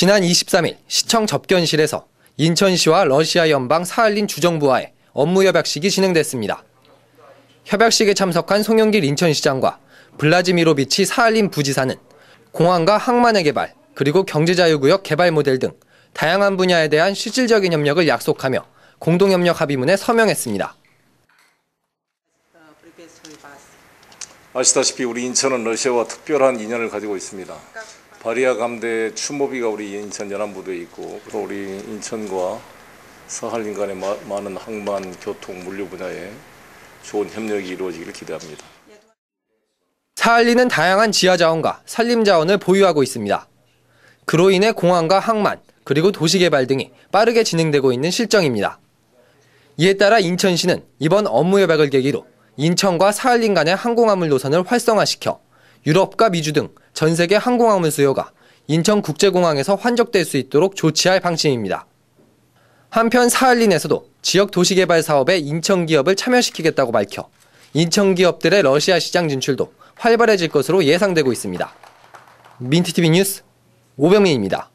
지난 23일 시청 접견실에서 인천시와 러시아 연방 사할린 주정부와의 업무 협약식이 진행됐습니다. 협약식에 참석한 송영길 인천시장과 블라지미로비치 사할린 부지사는 공항과 항만의 개발 그리고 경제자유구역 개발 모델 등 다양한 분야에 대한 실질적인 협력을 약속하며 공동협력 합의문에 서명했습니다. 아시다시피 우리 인천은 러시아와 특별한 인연을 가지고 있습니다. 바리아 감대 추모비가 우리 인천 연안부도에 있고 또 우리 인천과 사할 린간의 많은 항만 교통 물류 분야에 좋은 협력이 이루어지기를 기대합니다. 사할리는 다양한 지하 자원과 산림 자원을 보유하고 있습니다. 그로 인해 공항과 항만 그리고 도시 개발 등이 빠르게 진행되고 있는 실정입니다. 이에 따라 인천시는 이번 업무 협약을 계기로 인천과 사할린 간의 항공화물 노선을 활성화시켜 유럽과 미주 등 전 세계 항공화물 수요가 인천국제공항에서 환적될 수 있도록 조치할 방침입니다. 한편 사할린에서도 지역 도시개발 사업에 인천 기업을 참여시키겠다고 밝혀 인천 기업들의 러시아 시장 진출도 활발해질 것으로 예상되고 있습니다. 민트TV 뉴스 오병민입니다.